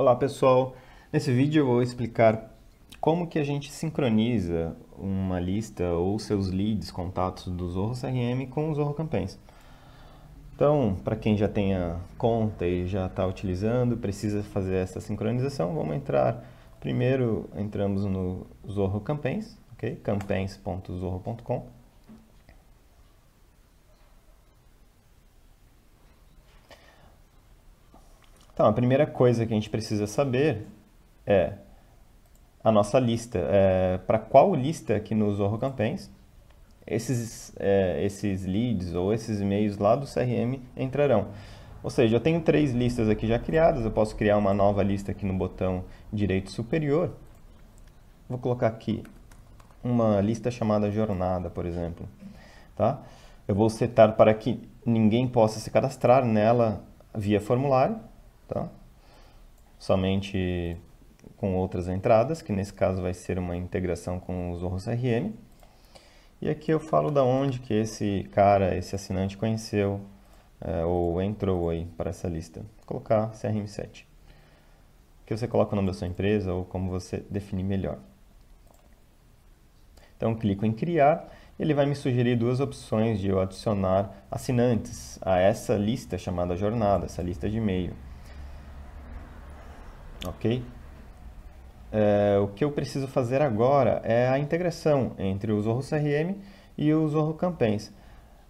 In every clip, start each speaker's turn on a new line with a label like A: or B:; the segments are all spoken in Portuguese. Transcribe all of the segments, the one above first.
A: Olá pessoal, nesse vídeo eu vou explicar como que a gente sincroniza uma lista ou seus leads, contatos do Zorro CRM com o Zorro Campaigns. Então, para quem já tenha conta e já está utilizando, precisa fazer essa sincronização, vamos entrar, primeiro entramos no Zorro Campaigns, ok? campaigns.zorro.com Então, a primeira coisa que a gente precisa saber é a nossa lista. É, para qual lista que no Zorro Campaigns esses, é, esses leads ou esses e-mails lá do CRM entrarão. Ou seja, eu tenho três listas aqui já criadas, eu posso criar uma nova lista aqui no botão direito superior. Vou colocar aqui uma lista chamada jornada, por exemplo. Tá? Eu vou setar para que ninguém possa se cadastrar nela via formulário tá? somente com outras entradas, que nesse caso vai ser uma integração com o Zorros CRM E aqui eu falo da onde que esse cara, esse assinante conheceu é, ou entrou aí para essa lista. Vou colocar CRM7. Que você coloca o nome da sua empresa ou como você definir melhor. Então clico em criar, ele vai me sugerir duas opções de eu adicionar assinantes a essa lista chamada jornada, essa lista de e-mail ok? É, o que eu preciso fazer agora é a integração entre o Zorro CRM e o Zorro Campaigns.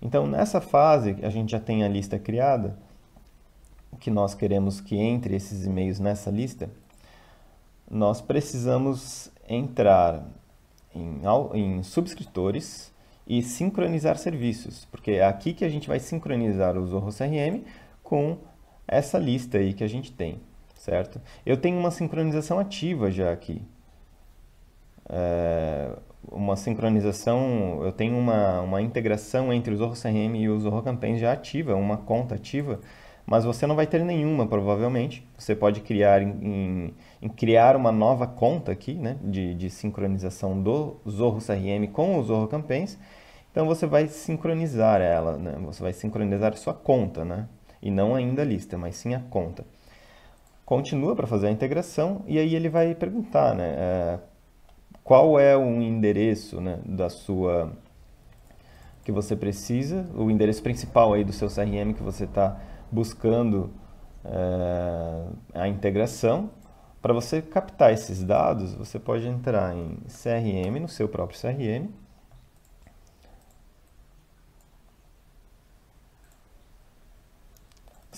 A: Então, nessa fase, a gente já tem a lista criada, que nós queremos que entre esses e-mails nessa lista, nós precisamos entrar em, em subscritores e sincronizar serviços, porque é aqui que a gente vai sincronizar o Zorro CRM com essa lista aí que a gente tem certo? Eu tenho uma sincronização ativa já aqui. É, uma sincronização, eu tenho uma, uma integração entre o Zorro CRM e o Zorro Campaigns já ativa, uma conta ativa, mas você não vai ter nenhuma, provavelmente. Você pode criar em, em criar uma nova conta aqui, né, de, de sincronização do Zorro CRM com o Zorro Campaigns. Então você vai sincronizar ela, né? Você vai sincronizar sua conta, né? E não ainda a lista, mas sim a conta continua para fazer a integração e aí ele vai perguntar né, é, qual é o endereço né, da sua que você precisa, o endereço principal aí do seu CRM que você está buscando é, a integração. Para você captar esses dados, você pode entrar em CRM, no seu próprio CRM,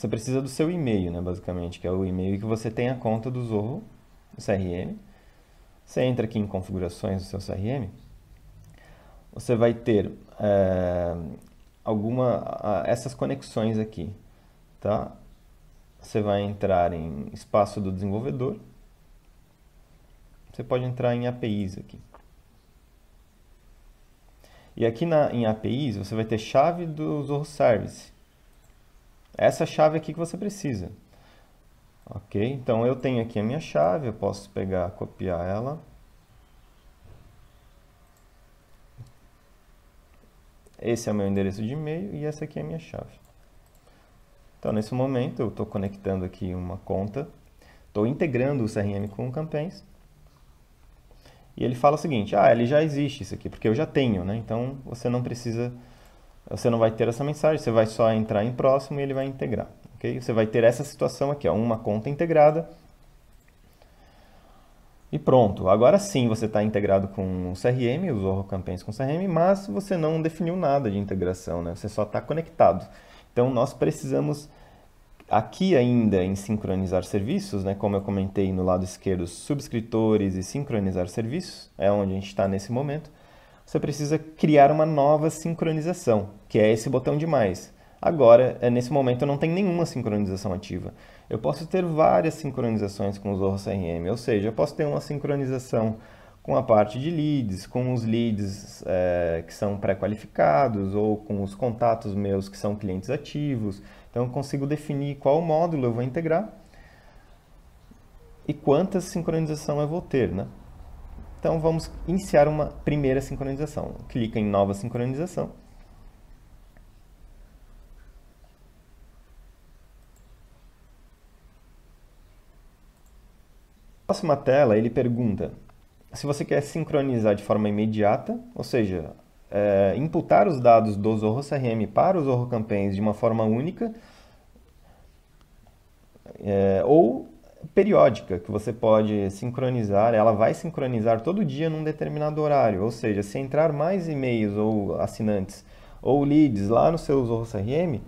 A: Você precisa do seu e-mail, né, basicamente, que é o e-mail que você tem a conta do Zorro, o CRM. Você entra aqui em configurações do seu CRM, você vai ter é, alguma essas conexões aqui, tá? Você vai entrar em espaço do desenvolvedor. Você pode entrar em APIs aqui. E aqui na, em APIs você vai ter chave do Zorro Service essa chave aqui que você precisa. Ok, então eu tenho aqui a minha chave, eu posso pegar, copiar ela. Esse é o meu endereço de e-mail e essa aqui é a minha chave. Então, nesse momento, eu estou conectando aqui uma conta, estou integrando o CRM com o Campaigns. E ele fala o seguinte, ah, ele já existe isso aqui, porque eu já tenho, né? Então, você não precisa você não vai ter essa mensagem, você vai só entrar em próximo e ele vai integrar. Okay? Você vai ter essa situação aqui, ó, uma conta integrada. E pronto, agora sim você está integrado com o CRM, usou o Campaigns com o CRM, mas você não definiu nada de integração, né? você só está conectado. Então nós precisamos aqui ainda em sincronizar serviços, né? como eu comentei no lado esquerdo, subscritores e sincronizar serviços, é onde a gente está nesse momento você precisa criar uma nova sincronização, que é esse botão de mais. Agora, é, nesse momento, eu não tenho nenhuma sincronização ativa. Eu posso ter várias sincronizações com o Zorro CRM, ou seja, eu posso ter uma sincronização com a parte de leads, com os leads é, que são pré-qualificados ou com os contatos meus que são clientes ativos. Então, eu consigo definir qual módulo eu vou integrar e quantas sincronização eu vou ter, né? Então vamos iniciar uma primeira sincronização. Clica em nova sincronização. Na próxima tela ele pergunta se você quer sincronizar de forma imediata, ou seja, é, imputar os dados do Zorro CRM para os Zorro Campaigns de uma forma única, é, ou periódica que você pode sincronizar, ela vai sincronizar todo dia num determinado horário, ou seja, se entrar mais e-mails ou assinantes ou leads lá no seu Zorro CRM,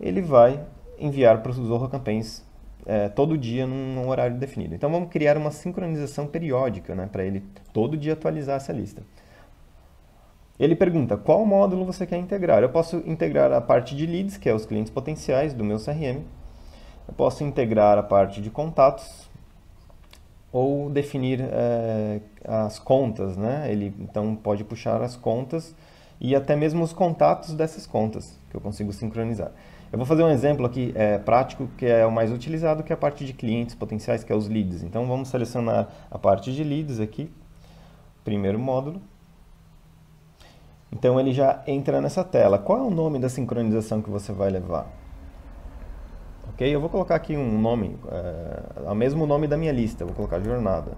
A: ele vai enviar para os Zorro Campaigns é, todo dia num, num, horário definido. Então vamos criar uma sincronização periódica né, para ele todo dia atualizar essa lista. Ele pergunta qual módulo você quer integrar. Eu posso integrar a parte de leads, que é os clientes potenciais do meu CRM, eu posso integrar a parte de contatos ou definir é, as contas, né? Ele então pode puxar as contas e até mesmo os contatos dessas contas que eu consigo sincronizar. Eu vou fazer um exemplo aqui é, prático que é o mais utilizado, que é a parte de clientes potenciais, que é os leads. Então vamos selecionar a parte de leads aqui, primeiro módulo. Então ele já entra nessa tela. Qual é o nome da sincronização que você vai levar? Ok? Eu vou colocar aqui um nome, eh, é, o mesmo nome da minha lista, vou colocar jornada.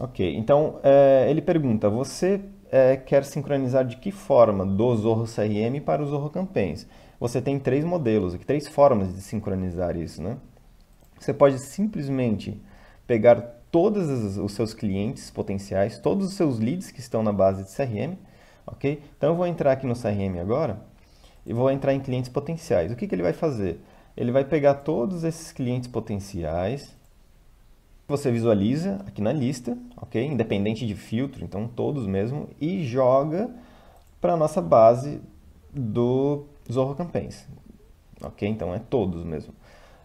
A: Ok, então é, ele pergunta, você é, quer sincronizar de que forma do Zorro CRM para o Zorro Campaigns? Você tem três modelos, aqui, três formas de sincronizar isso, né? Você pode simplesmente pegar todos os seus clientes potenciais, todos os seus leads que estão na base de CRM, ok? Então eu vou entrar aqui no CRM agora, e vou entrar em clientes potenciais. O que, que ele vai fazer? Ele vai pegar todos esses clientes potenciais você visualiza aqui na lista, ok? Independente de filtro, então todos mesmo, e joga para a nossa base do Zorro Campaigns, ok? Então é todos mesmo.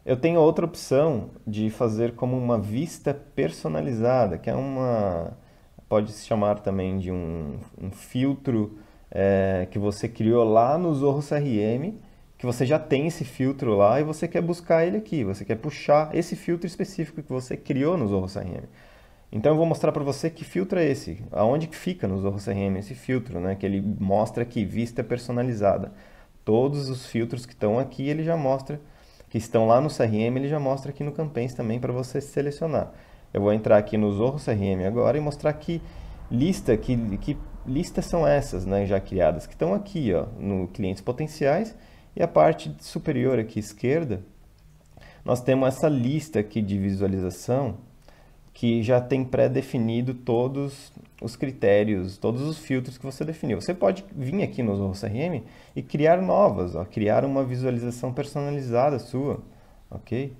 A: Eu tenho outra opção de fazer como uma vista personalizada, que é uma... pode se chamar também de um, um filtro é, que você criou lá no Zorro CRM, que você já tem esse filtro lá e você quer buscar ele aqui, você quer puxar esse filtro específico que você criou no Zorro CRM. Então eu vou mostrar para você que filtro é esse, aonde que fica no Zorro CRM esse filtro, né? que ele mostra aqui, vista personalizada. Todos os filtros que estão aqui, ele já mostra, que estão lá no CRM, ele já mostra aqui no Campaigns também para você selecionar. Eu vou entrar aqui no Zorro CRM agora e mostrar que lista, que, que listas são essas né, já criadas, que estão aqui ó, no clientes potenciais, e a parte superior aqui esquerda, nós temos essa lista aqui de visualização que já tem pré-definido todos os critérios, todos os filtros que você definiu. Você pode vir aqui no Zorro CRM e criar novas, ó, criar uma visualização personalizada sua, ok?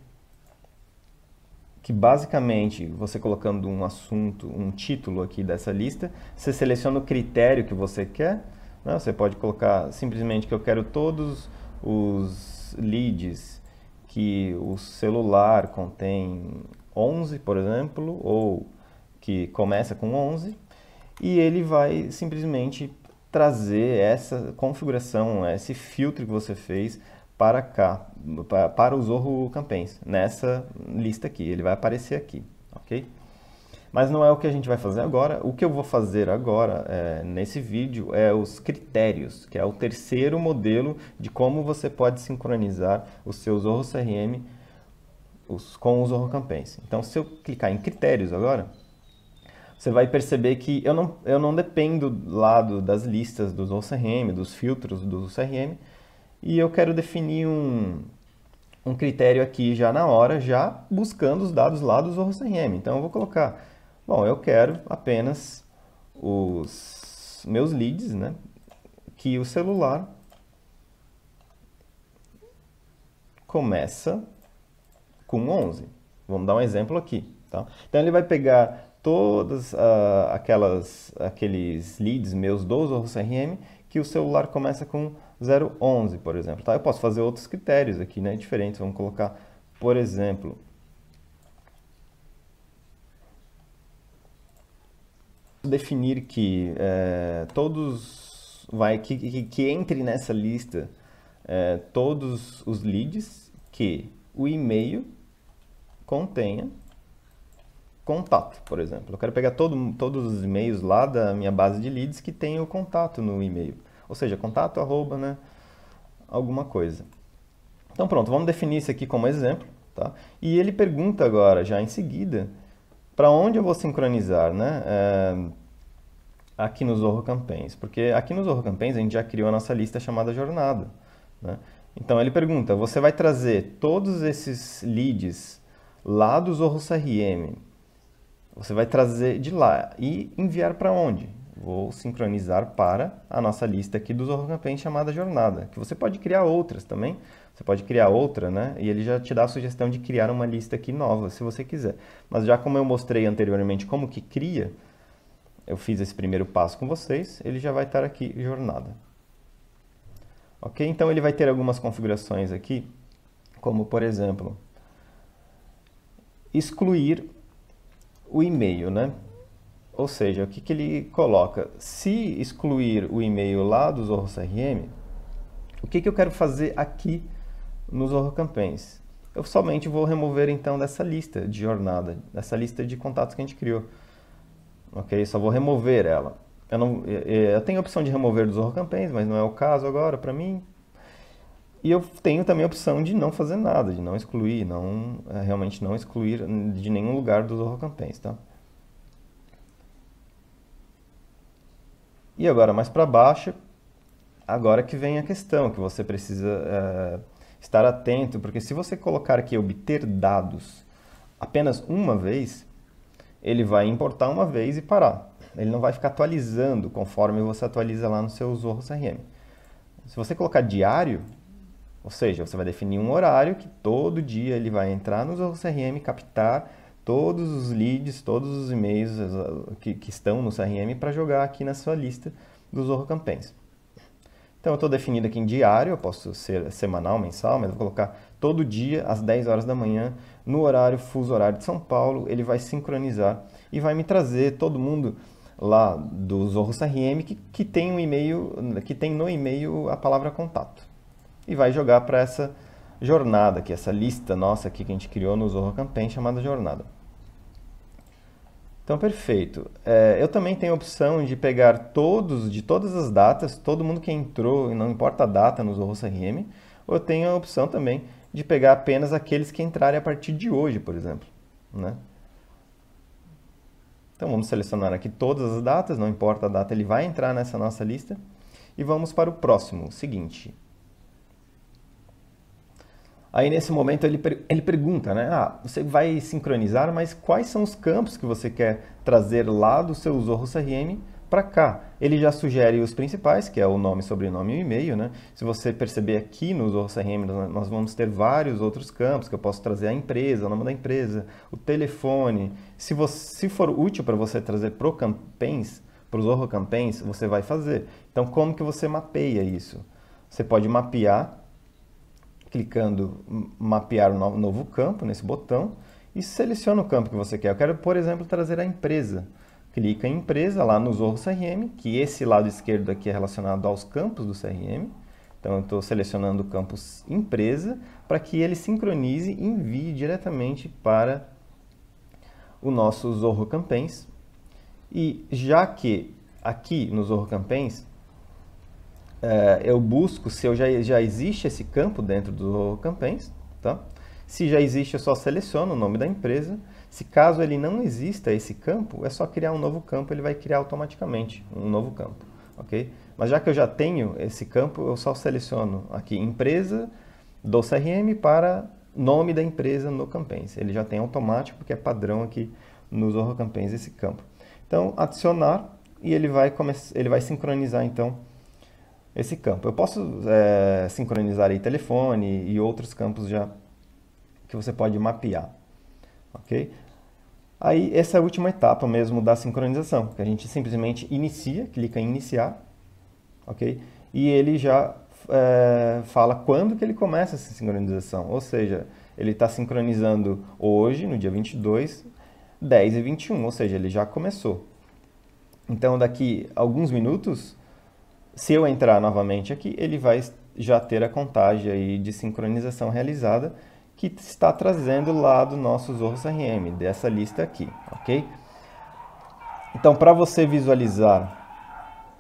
A: que basicamente você colocando um assunto, um título aqui dessa lista, você seleciona o critério que você quer. Né? Você pode colocar simplesmente que eu quero todos os leads que o celular contém 11, por exemplo, ou que começa com 11, e ele vai simplesmente trazer essa configuração, esse filtro que você fez para cá, para o Zorro Campens, nessa lista aqui. Ele vai aparecer aqui, ok? Mas não é o que a gente vai fazer agora. O que eu vou fazer agora é, nesse vídeo é os critérios, que é o terceiro modelo de como você pode sincronizar o seu Zorro CRM os, com o Zorro Campens. Então, se eu clicar em critérios agora, você vai perceber que eu não, eu não dependo lá do, das listas do Zorro CRM, dos filtros do CRM, e eu quero definir um, um critério aqui já na hora, já buscando os dados lá do Zorro CRM. Então eu vou colocar, bom, eu quero apenas os meus leads, né? Que o celular começa com 11. Vamos dar um exemplo aqui, tá? Então ele vai pegar todas uh, aquelas aqueles leads meus do Zorro CRM que o celular começa com 11. 0,11, por exemplo. Tá? Eu posso fazer outros critérios aqui, né, diferentes. Vamos colocar, por exemplo, definir que é, todos vai que, que, que, entre nessa lista é, todos os leads que o e-mail contenha contato, por exemplo. Eu quero pegar todo, todos os e-mails lá da minha base de leads que tem o contato no e-mail. Ou seja, contato, arroba, né? Alguma coisa. Então pronto, vamos definir isso aqui como exemplo, tá? E ele pergunta agora, já em seguida, para onde eu vou sincronizar, né? É, aqui no Zorro Campaigns, porque aqui no Zorro Campaigns a gente já criou a nossa lista chamada jornada, né? Então ele pergunta, você vai trazer todos esses leads lá do Zorro CRM, você vai trazer de lá e enviar para onde? vou sincronizar para a nossa lista aqui dos organpens chamada jornada, que você pode criar outras também. Você pode criar outra, né? E ele já te dá a sugestão de criar uma lista aqui nova, se você quiser. Mas já como eu mostrei anteriormente como que cria, eu fiz esse primeiro passo com vocês, ele já vai estar aqui jornada. Ok? Então ele vai ter algumas configurações aqui, como por exemplo, excluir o e-mail, né? Ou seja, o que, que ele coloca? Se excluir o e-mail lá do Zorro CRM, o que, que eu quero fazer aqui no Zorro Campaigns? Eu somente vou remover então dessa lista de jornada, dessa lista de contatos que a gente criou. Ok? Só vou remover ela. Eu, não, eh, eh, eu tenho a opção de remover do Zorro Campaigns, mas não é o caso agora para mim. E eu tenho também a opção de não fazer nada, de não excluir, não eh, realmente não excluir de nenhum lugar do Zorro Campaigns, tá? E agora, mais para baixo, agora que vem a questão, que você precisa é, estar atento, porque se você colocar aqui obter dados apenas uma vez, ele vai importar uma vez e parar. Ele não vai ficar atualizando conforme você atualiza lá no seu Zorro CRM. Se você colocar diário, ou seja, você vai definir um horário que todo dia ele vai entrar no Zorro CRM, captar todos os leads, todos os e-mails que, que estão no CRM para jogar aqui na sua lista do Zorro Campaigns. Então eu estou definido aqui em diário, eu posso ser semanal, mensal, mas vou colocar todo dia às 10 horas da manhã no horário fuso horário de São Paulo, ele vai sincronizar e vai me trazer todo mundo lá do Zorro CRM que, que tem um e-mail, que tem no e-mail a palavra contato. E vai jogar para essa jornada aqui, essa lista nossa aqui que a gente criou no Zorro Campaign chamada jornada. Então, perfeito. É, eu também tenho a opção de pegar todos, de todas as datas, todo mundo que entrou, não importa a data no Zorro CRM, ou eu tenho a opção também de pegar apenas aqueles que entrarem a partir de hoje, por exemplo. Né? Então, vamos selecionar aqui todas as datas, não importa a data, ele vai entrar nessa nossa lista. E vamos para o próximo, seguinte, Aí nesse momento ele, ele pergunta, né? Ah, você vai sincronizar, mas quais são os campos que você quer trazer lá do seu Zorro CRM para cá? Ele já sugere os principais, que é o nome, sobrenome e o e-mail, né? Se você perceber aqui no Zorro CRM, nós vamos ter vários outros campos que eu posso trazer a empresa, o nome da empresa, o telefone. Se, você, se for útil para você trazer pro campaigns, para os Zorro Campaigns, você vai fazer. Então, como que você mapeia isso? Você pode mapear clicando mapear um novo campo nesse botão e seleciona o campo que você quer. Eu quero, por exemplo, trazer a empresa. Clica em empresa lá no Zorro CRM, que esse lado esquerdo aqui é relacionado aos campos do CRM. Então eu estou selecionando o campo empresa para que ele sincronize e envie diretamente para o nosso Zorro Campaigns. E já que aqui no Zorro Campaigns é, eu busco se eu já, já existe esse campo dentro do Campaigns, tá? Se já existe, eu só seleciono o nome da empresa. Se caso ele não exista esse campo, é só criar um novo campo, ele vai criar automaticamente um novo campo, ok? Mas já que eu já tenho esse campo, eu só seleciono aqui empresa do CRM para nome da empresa no Campaigns. Ele já tem automático, porque é padrão aqui nos Zorro Campaigns esse campo. Então, adicionar e ele vai, ele vai sincronizar então esse campo. Eu posso é, sincronizar aí telefone e outros campos já que você pode mapear, ok? Aí essa é a última etapa mesmo da sincronização, que a gente simplesmente inicia, clica em iniciar, ok? E ele já é, fala quando que ele começa essa sincronização, ou seja, ele está sincronizando hoje, no dia 22, 10 e 21, ou seja, ele já começou. Então daqui alguns minutos se eu entrar novamente aqui, ele vai já ter a contagem aí de sincronização realizada que está trazendo lá do nosso Zorro CRM, dessa lista aqui, ok? Então, para você visualizar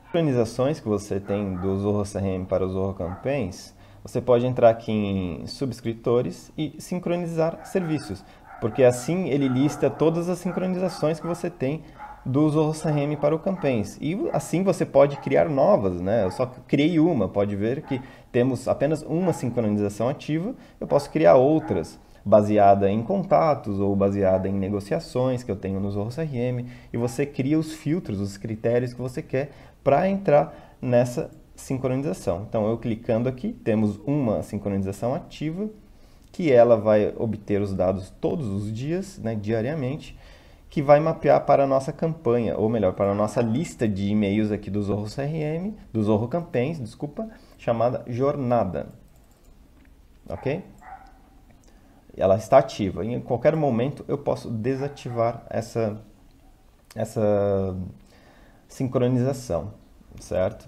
A: sincronizações que você tem do Zorro CRM para o Zorro Campaigns, você pode entrar aqui em subscritores e sincronizar serviços, porque assim ele lista todas as sincronizações que você tem do Zorro Sanremi para o Campens. E assim você pode criar novas, né? Eu só criei uma, pode ver que temos apenas uma sincronização ativa, eu posso criar outras baseada em contatos ou baseada em negociações que eu tenho no Zorro CRM e você cria os filtros, os critérios que você quer para entrar nessa sincronização. Então, eu clicando aqui, temos uma sincronização ativa que ela vai obter os dados todos os dias, né, diariamente, que vai mapear para a nossa campanha, ou melhor, para a nossa lista de e-mails aqui do Zorro CRM, do Zorro Campaigns, desculpa, chamada Jornada. Ok? Ela está ativa. E em qualquer momento eu posso desativar essa, essa sincronização, certo?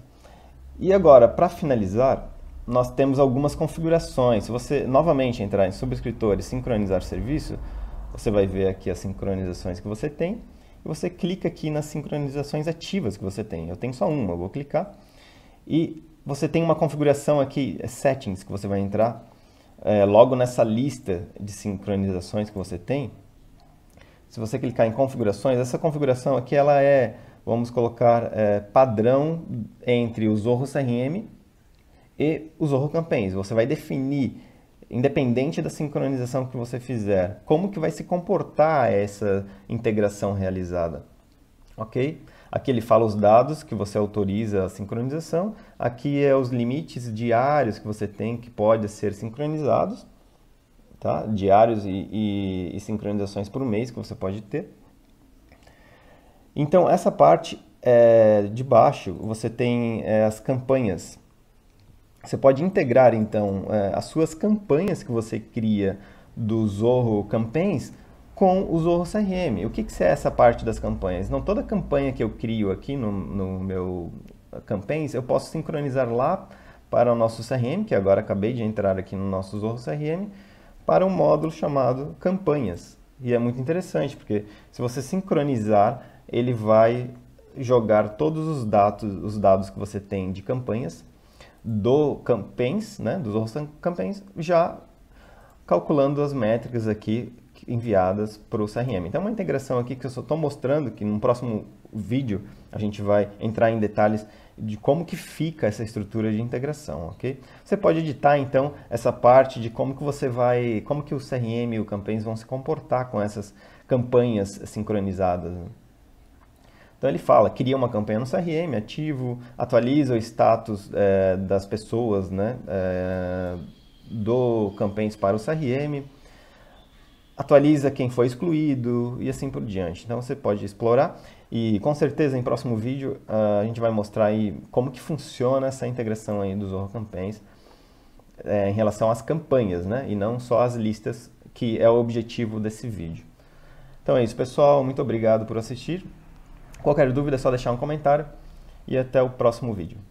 A: E agora, para finalizar, nós temos algumas configurações. Se você novamente entrar em subscritores e sincronizar serviço, você vai ver aqui as sincronizações que você tem e você clica aqui nas sincronizações ativas que você tem. Eu tenho só uma, eu vou clicar. E você tem uma configuração aqui, é settings, que você vai entrar é, logo nessa lista de sincronizações que você tem. Se você clicar em configurações, essa configuração aqui ela é, vamos colocar, é, padrão entre o Zorro CRM e o Zorro Campaigns. Você vai definir independente da sincronização que você fizer, como que vai se comportar essa integração realizada, ok? Aqui ele fala os dados que você autoriza a sincronização, aqui é os limites diários que você tem que pode ser sincronizados, tá? diários e, e, e sincronizações por mês que você pode ter. Então, essa parte é, de baixo, você tem é, as campanhas, você pode integrar então é, as suas campanhas que você cria do Zorro Campaigns com o Zorro CRM. O que, que é essa parte das campanhas? Não, toda campanha que eu crio aqui no, no meu Campaigns, eu posso sincronizar lá para o nosso CRM, que agora acabei de entrar aqui no nosso Zorro CRM, para um módulo chamado Campanhas. E é muito interessante, porque se você sincronizar, ele vai jogar todos os dados, os dados que você tem de campanhas do Campens, né, dos Zohostan Campens, já calculando as métricas aqui enviadas para o CRM. Então, é uma integração aqui que eu só estou mostrando, que no próximo vídeo a gente vai entrar em detalhes de como que fica essa estrutura de integração, ok? Você pode editar, então, essa parte de como que você vai, como que o CRM e o Campaigns vão se comportar com essas campanhas sincronizadas. Né? Então ele fala, cria uma campanha no CRM ativo, atualiza o status é, das pessoas né, é, do campanhas para o CRM, atualiza quem foi excluído e assim por diante. Então você pode explorar e com certeza em próximo vídeo eh, a gente vai mostrar aí como que funciona essa integração aí dos Zorro Campaigns é, em relação às campanhas, né? E não só às listas, que é o objetivo desse vídeo. Então é isso, pessoal. Muito obrigado por assistir. Qualquer dúvida é só deixar um comentário e até o próximo vídeo.